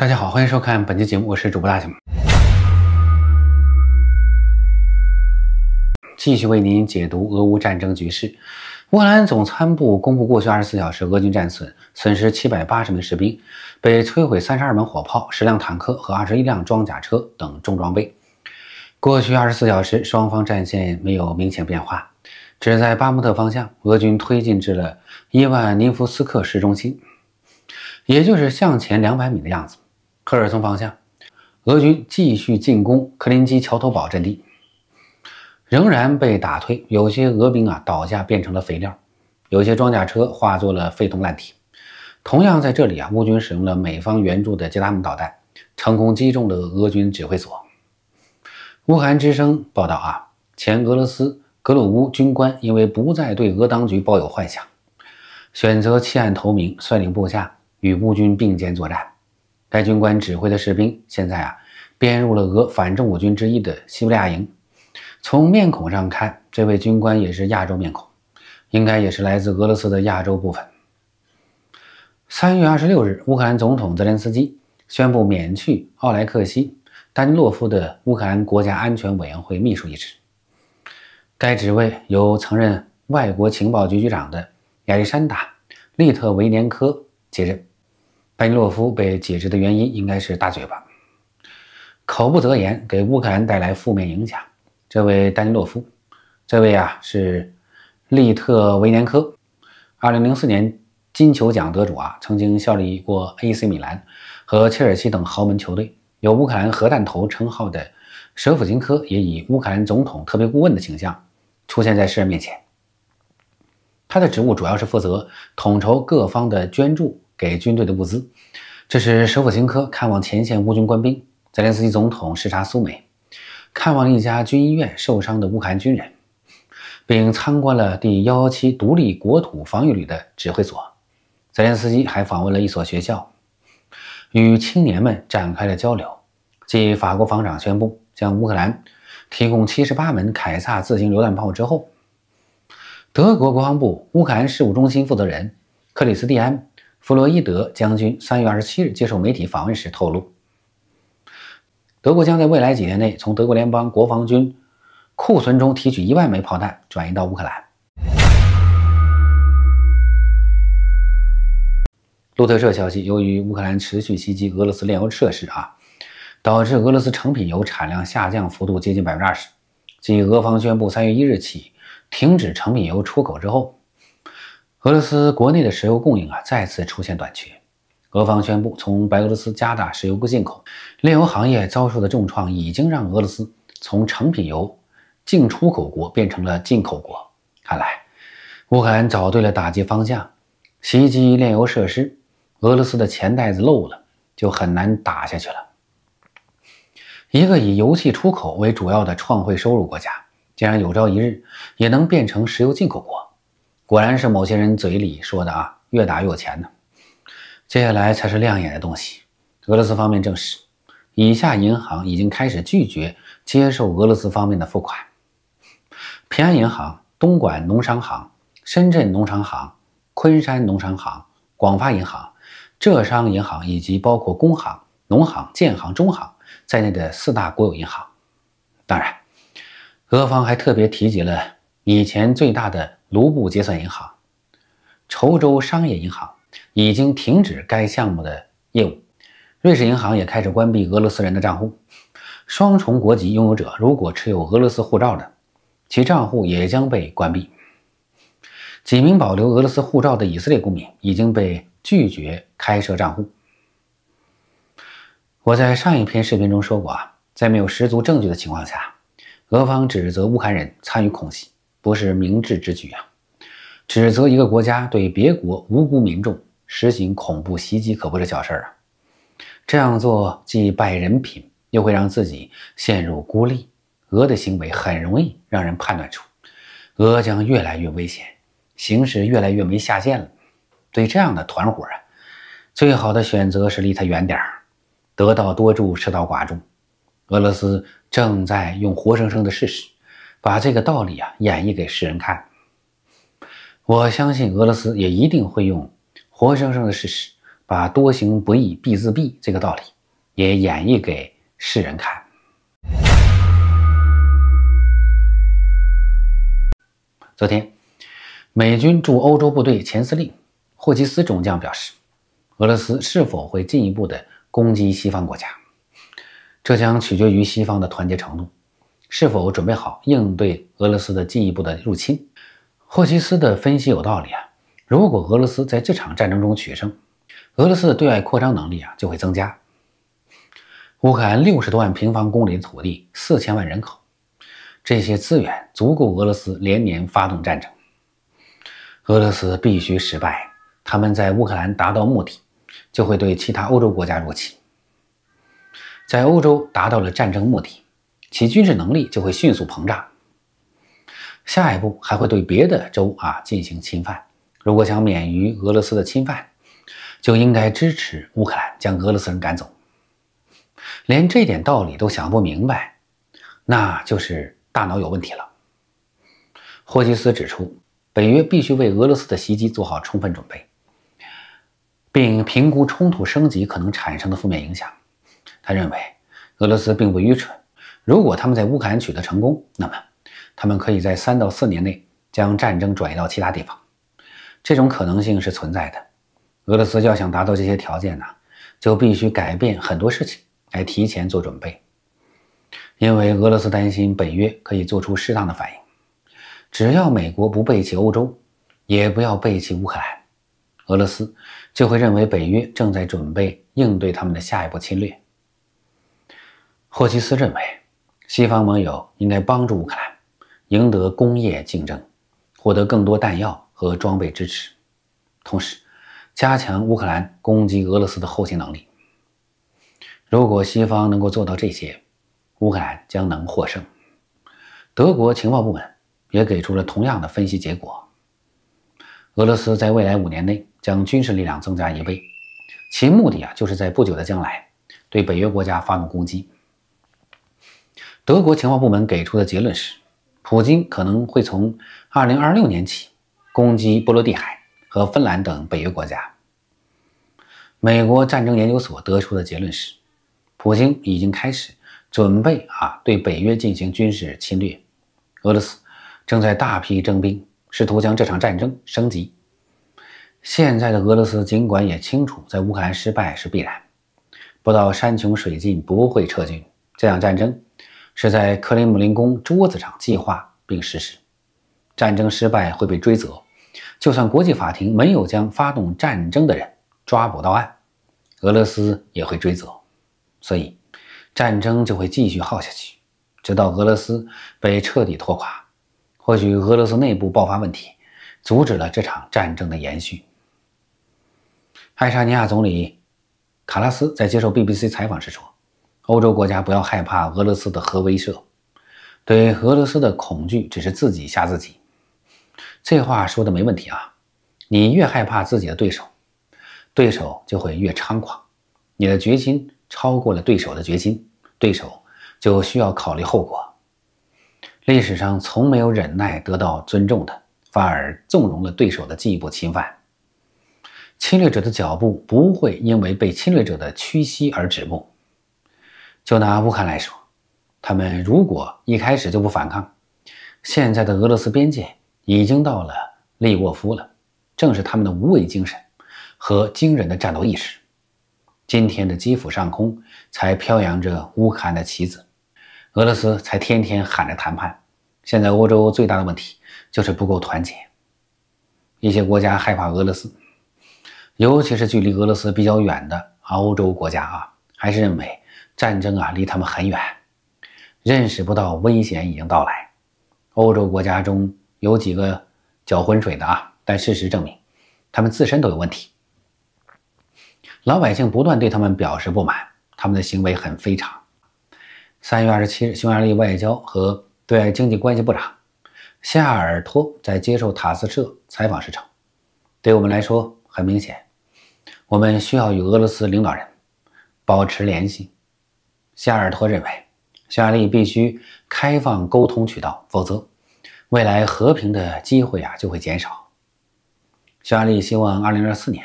大家好，欢迎收看本期节目，我是主播大熊。继续为您解读俄乌战争局势。波兰总参部公布过去二十四小时俄军战损，损失七百八十名士兵，被摧毁三十二门火炮、十辆坦克和二十一辆装甲车等重装备。过去二十四小时，双方战线没有明显变化，只在巴穆特方向，俄军推进至了伊万尼夫斯克市中心，也就是向前两百米的样子。赫尔松方向，俄军继续进攻克林基桥头堡阵地，仍然被打退。有些俄兵啊倒下变成了肥料，有些装甲车化作了废铜烂铁。同样在这里啊，乌军使用了美方援助的“杰拉姆”导弹，成功击中了俄军指挥所。《乌克兰之声》报道啊，前俄罗斯格鲁乌军官因为不再对俄当局抱有幻想，选择弃暗投明，率领部下与乌军并肩作战。该军官指挥的士兵现在啊，编入了俄反政府军之一的西伯利亚营。从面孔上看，这位军官也是亚洲面孔，应该也是来自俄罗斯的亚洲部分。三月二十六日，乌克兰总统泽连斯基宣布免去奥莱克西·丹洛夫的乌克兰国家安全委员会秘书一职。该职位由曾任外国情报局局长的亚历山大·利特维年科接任。丹尼洛夫被解职的原因应该是大嘴巴，口不择言，给乌克兰带来负面影响。这位丹尼洛夫，这位啊是利特维年科，二零零四年金球奖得主啊，曾经效力过 AC 米兰和切尔西等豪门球队。有“乌克兰核弹头”称号的舍甫琴科也以乌克兰总统特别顾问的形象出现在世人面前。他的职务主要是负责统筹各方的捐助。给军队的物资。这是首府琴科看望前线乌军官兵。泽连斯基总统视察苏美，看望了一家军医院受伤的乌克兰军人，并参观了第幺幺七独立国土防御旅的指挥所。泽连斯基还访问了一所学校，与青年们展开了交流。继法国防长宣布向乌克兰提供七十八门凯撒自行榴弹炮之后，德国国防部乌克兰事务中心负责人克里斯蒂安。弗洛伊德将军三月二十七日接受媒体访问时透露，德国将在未来几年内从德国联邦国防军库存中提取一万枚炮弹，转移到乌克兰。路透社消息：由于乌克兰持续袭击俄罗斯炼油设施啊，导致俄罗斯成品油产量下降幅度接近百分之二十。继俄方宣布三月一日起停止成品油出口之后。俄罗斯国内的石油供应啊，再次出现短缺。俄方宣布从白俄罗斯加大石油部进口。炼油行业遭受的重创，已经让俄罗斯从成品油进出口国变成了进口国。看来，乌克兰找对了打击方向，袭击炼油设施，俄罗斯的钱袋子漏了，就很难打下去了。一个以油气出口为主要的创汇收入国家，竟然有朝一日也能变成石油进口国。果然是某些人嘴里说的啊，越打越有钱呢。接下来才是亮眼的东西。俄罗斯方面证实，以下银行已经开始拒绝接受俄罗斯方面的付款：平安银行、东莞农商行、深圳农商行、昆山农商行、广发银行、浙商银行，以及包括工行、农行、建行、中行在内的四大国有银行。当然，俄方还特别提及了。以前最大的卢布结算银行，稠州商业银行已经停止该项目的业务，瑞士银行也开始关闭俄罗斯人的账户。双重国籍拥有者如果持有俄罗斯护照的，其账户也将被关闭。几名保留俄罗斯护照的以色列公民已经被拒绝开设账户。我在上一篇视频中说过啊，在没有十足证据的情况下，俄方指责乌克兰人参与空袭。不是明智之举啊！指责一个国家对别国无辜民众实行恐怖袭击可不是小事儿啊！这样做既败人品，又会让自己陷入孤立。俄的行为很容易让人判断出，俄将越来越危险，形势越来越没下限了。对这样的团伙啊，最好的选择是离他远点儿。得道多助，失道寡助。俄罗斯正在用活生生的事实。把这个道理啊演绎给世人看，我相信俄罗斯也一定会用活生生的事实，把多行不义必自毙这个道理也演绎给世人看。昨天，美军驻欧洲部队前司令霍奇斯中将表示，俄罗斯是否会进一步的攻击西方国家，这将取决于西方的团结程度。是否准备好应对俄罗斯的进一步的入侵？霍奇斯的分析有道理啊！如果俄罗斯在这场战争中取胜，俄罗斯的对外扩张能力啊就会增加。乌克兰六十多万平方公里的土地，四千万人口，这些资源足够俄罗斯连年发动战争。俄罗斯必须失败，他们在乌克兰达到目的，就会对其他欧洲国家入侵，在欧洲达到了战争目的。其军事能力就会迅速膨胀，下一步还会对别的州啊进行侵犯。如果想免于俄罗斯的侵犯，就应该支持乌克兰将俄罗斯人赶走。连这点道理都想不明白，那就是大脑有问题了。霍奇斯指出，北约必须为俄罗斯的袭击做好充分准备，并评估冲突升级可能产生的负面影响。他认为，俄罗斯并不愚蠢。如果他们在乌克兰取得成功，那么他们可以在三到四年内将战争转移到其他地方。这种可能性是存在的。俄罗斯要想达到这些条件呢，就必须改变很多事情，来提前做准备。因为俄罗斯担心北约可以做出适当的反应。只要美国不背弃欧洲，也不要背弃乌克兰，俄罗斯就会认为北约正在准备应对他们的下一步侵略。霍奇斯认为。西方盟友应该帮助乌克兰赢得工业竞争，获得更多弹药和装备支持，同时加强乌克兰攻击俄罗斯的后勤能力。如果西方能够做到这些，乌克兰将能获胜。德国情报部门也给出了同样的分析结果。俄罗斯在未来五年内将军事力量增加一倍，其目的啊，就是在不久的将来对北约国家发动攻击。德国情报部门给出的结论是，普京可能会从2026年起攻击波罗的海和芬兰等北约国家。美国战争研究所得出的结论是，普京已经开始准备啊对北约进行军事侵略，俄罗斯正在大批征兵，试图将这场战争升级。现在的俄罗斯尽管也清楚在乌克兰失败是必然，不到山穷水尽不会撤军，这场战争。是在克里姆林宫桌子上计划并实施，战争失败会被追责，就算国际法庭没有将发动战争的人抓捕到案，俄罗斯也会追责，所以战争就会继续耗下去，直到俄罗斯被彻底拖垮，或许俄罗斯内部爆发问题，阻止了这场战争的延续。爱沙尼亚总理卡拉斯在接受 BBC 采访时说。欧洲国家不要害怕俄罗斯的核威慑，对俄罗斯的恐惧只是自己吓自己。这话说的没问题啊，你越害怕自己的对手，对手就会越猖狂。你的决心超过了对手的决心，对手就需要考虑后果。历史上从没有忍耐得到尊重的，反而纵容了对手的进一步侵犯。侵略者的脚步不会因为被侵略者的屈膝而止步。就拿乌克兰来说，他们如果一开始就不反抗，现在的俄罗斯边界已经到了利沃夫了。正是他们的无畏精神和惊人的战斗意识，今天的基辅上空才飘扬着乌克兰的旗子，俄罗斯才天天喊着谈判。现在欧洲最大的问题就是不够团结，一些国家害怕俄罗斯，尤其是距离俄罗斯比较远的欧洲国家啊，还是认为。战争啊，离他们很远，认识不到危险已经到来。欧洲国家中有几个搅浑水的啊，但事实证明，他们自身都有问题。老百姓不断对他们表示不满，他们的行为很非常。三月二十七日，匈牙利外交和对外经济关系部长夏尔托在接受塔斯社采访时称：“对我们来说很明显，我们需要与俄罗斯领导人保持联系。”夏尔托认为，匈牙利必须开放沟通渠道，否则未来和平的机会啊就会减少。匈牙利希望2024年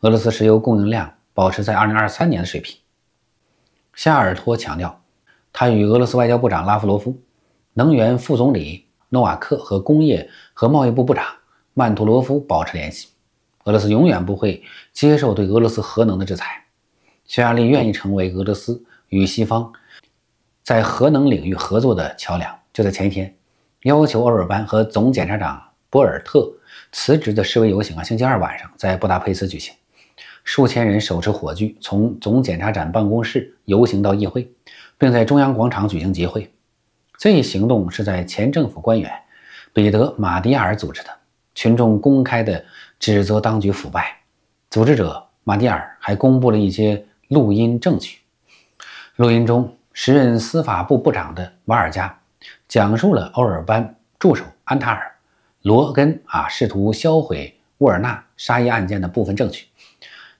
俄罗斯石油供应量保持在2023年的水平。夏尔托强调，他与俄罗斯外交部长拉夫罗夫、能源副总理诺瓦克和工业和贸易部部长曼图罗夫保持联系。俄罗斯永远不会接受对俄罗斯核能的制裁。匈牙利愿意成为俄罗斯。与西方在核能领域合作的桥梁就在前一天，要求欧尔班和总检察长博尔特辞职的示威游行啊，星期二晚上在布达佩斯举行，数千人手持火炬从总检察长办公室游行到议会，并在中央广场举行集会。这一行动是在前政府官员彼得·马迪尔组织的，群众公开的指责当局腐败。组织者马迪尔还公布了一些录音证据。录音中，时任司法部部长的瓦尔加讲述了欧尔班助手安塔尔·罗根啊试图销毁沃尔纳杀伊案件的部分证据。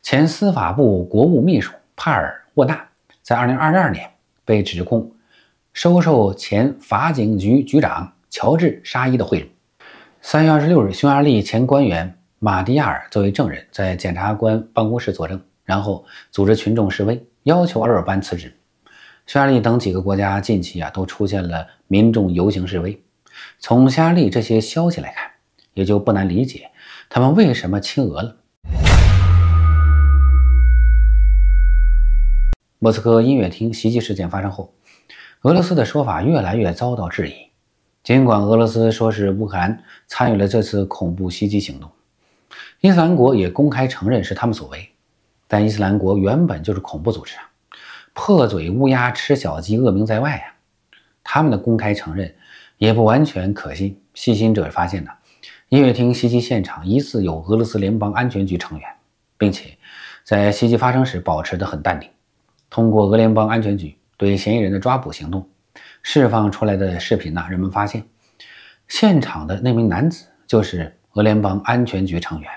前司法部国务秘书帕尔·沃纳在2022年被指控收受前法警局局长乔治·沙伊的贿赂。3月26日，匈牙利前官员马蒂亚尔作为证人在检察官办公室作证，然后组织群众示威，要求欧尔班辞职。匈牙利等几个国家近期啊都出现了民众游行示威。从匈牙利这些消息来看，也就不难理解他们为什么亲俄了。莫斯科音乐厅袭击事件发生后，俄罗斯的说法越来越遭到质疑。尽管俄罗斯说是乌克兰参与了这次恐怖袭击行动，伊斯兰国也公开承认是他们所为，但伊斯兰国原本就是恐怖组织啊。破嘴乌鸦吃小鸡，恶名在外呀。他们的公开承认也不完全可信。细心者发现呢，音乐厅袭击现场疑似有俄罗斯联邦安全局成员，并且在袭击发生时保持得很淡定。通过俄联邦安全局对嫌疑人的抓捕行动释放出来的视频呢，人们发现现场的那名男子就是俄联邦安全局成员。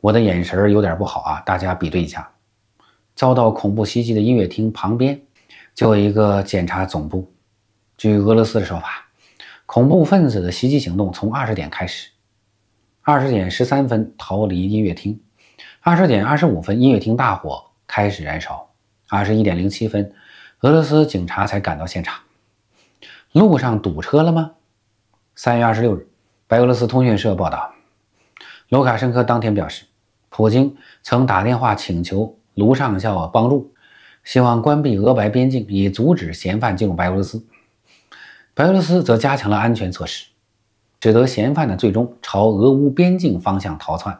我的眼神儿有点不好啊，大家比对一下。遭到恐怖袭击的音乐厅旁边，就有一个检查总部。据俄罗斯的说法，恐怖分子的袭击行动从二十点开始，二十点十三分逃离音乐厅，二十点二十五分音乐厅大火开始燃烧，二十一点零七分，俄罗斯警察才赶到现场。路上堵车了吗？三月二十六日，白俄罗斯通讯社报道，卢卡申科当天表示，普京曾打电话请求。卢上校帮助，希望关闭俄白边境，以阻止嫌犯进入白俄罗斯。白俄罗斯则加强了安全措施，使得嫌犯呢最终朝俄乌边境方向逃窜。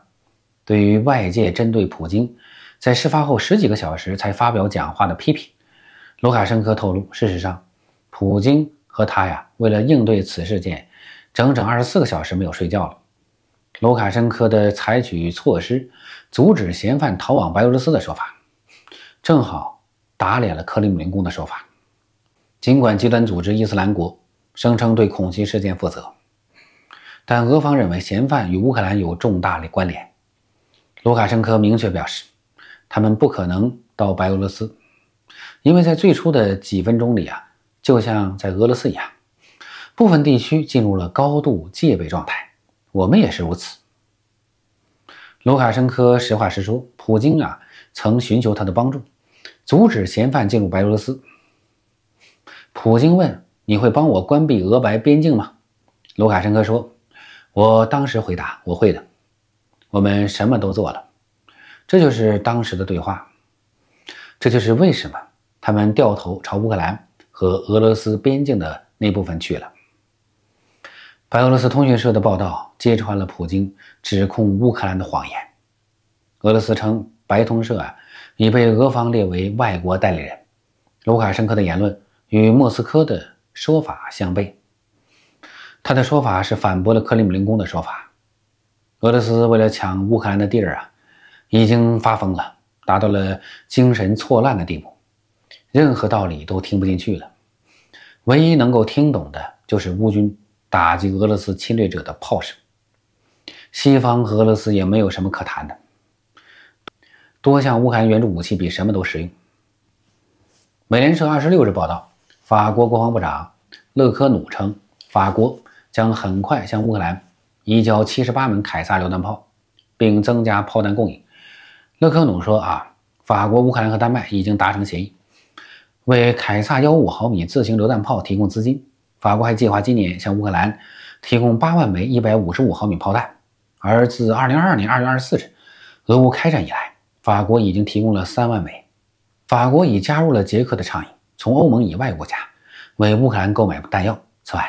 对于外界针对普京在事发后十几个小时才发表讲话的批评，卢卡申科透露，事实上，普京和他呀为了应对此事件，整整二十四个小时没有睡觉了。卢卡申科的采取措施阻止嫌犯逃往白俄罗斯的说法，正好打脸了克里姆林宫的说法。尽管极端组织伊斯兰国声称对恐袭事件负责，但俄方认为嫌犯与乌克兰有重大的关联。卢卡申科明确表示，他们不可能到白俄罗斯，因为在最初的几分钟里啊，就像在俄罗斯一样，部分地区进入了高度戒备状态。我们也是如此。卢卡申科实话实说，普京啊曾寻求他的帮助，阻止嫌犯进入白俄罗斯。普京问：“你会帮我关闭俄白边境吗？”卢卡申科说：“我当时回答，我会的。我们什么都做了。”这就是当时的对话。这就是为什么他们掉头朝乌克兰和俄罗斯边境的那部分去了。白俄罗斯通讯社的报道揭穿了普京指控乌克兰的谎言。俄罗斯称，白通社啊已被俄方列为外国代理人。卢卡申科的言论与莫斯科的说法相悖。他的说法是反驳了克里姆林宫的说法。俄罗斯为了抢乌克兰的地儿啊，已经发疯了，达到了精神错乱的地步，任何道理都听不进去了。唯一能够听懂的就是乌军。打击俄罗斯侵略者的炮声。西方和俄罗斯也没有什么可谈的。多项乌克兰援助武器比什么都实用。美联社二十六日报道，法国国防部长勒科努称，法国将很快向乌克兰移交七十八门凯撒榴弹炮，并增加炮弹供应。勒科努说：“啊，法国、乌克兰和丹麦已经达成协议，为凯撒幺五毫米自行榴弹炮提供资金。”法国还计划今年向乌克兰提供八万枚一百五十五毫米炮弹，而自二零二二年二月二十四日俄乌开战以来，法国已经提供了三万枚。法国已加入了捷克的倡议，从欧盟以外国家为乌克兰购买弹药。此外，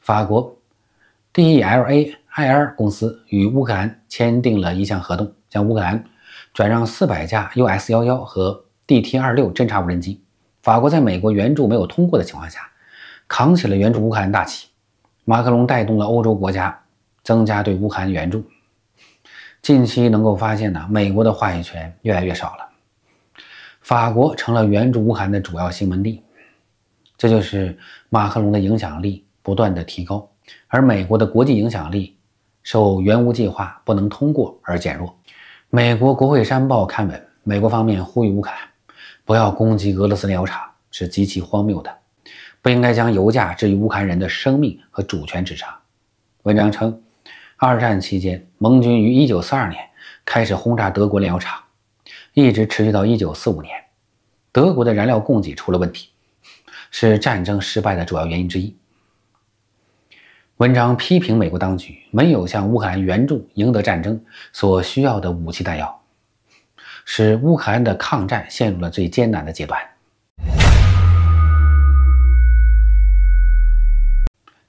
法国 DELAIL 公司与乌克兰签订了一项合同，向乌克兰转让四百架 US11 和 DT26 侦察无人机。法国在美国援助没有通过的情况下。扛起了援助乌克兰大旗，马克龙带动了欧洲国家增加对乌克兰援助。近期能够发现呢，美国的话语权越来越少了，法国成了援助乌克兰的主要新闻地。这就是马克龙的影响力不断的提高，而美国的国际影响力受援乌计划不能通过而减弱。美国国会山报刊文，美国方面呼吁乌克兰不要攻击俄罗斯的油厂，是极其荒谬的。不应该将油价置于乌克兰人的生命和主权之上。文章称，二战期间，盟军于1942年开始轰炸德国炼油厂，一直持续到1945年。德国的燃料供给出了问题，是战争失败的主要原因之一。文章批评美国当局没有向乌克兰援助赢得战争所需要的武器弹药，使乌克兰的抗战陷入了最艰难的阶段。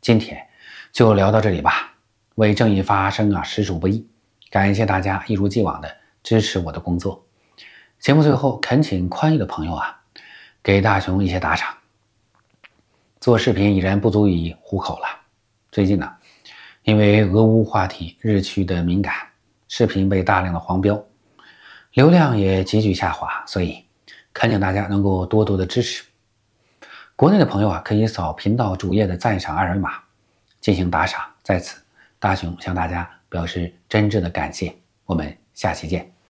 今天就聊到这里吧。为正义发声啊，实属不易，感谢大家一如既往的支持我的工作。节目最后，恳请宽裕的朋友啊，给大熊一些打赏。做视频已然不足以糊口了。最近呢，因为俄乌话题日趋的敏感，视频被大量的黄标，流量也急剧下滑，所以恳请大家能够多多的支持。国内的朋友啊，可以扫频道主页的赞赏二维码。进行打赏，在此，大熊向大家表示真挚的感谢。我们下期见。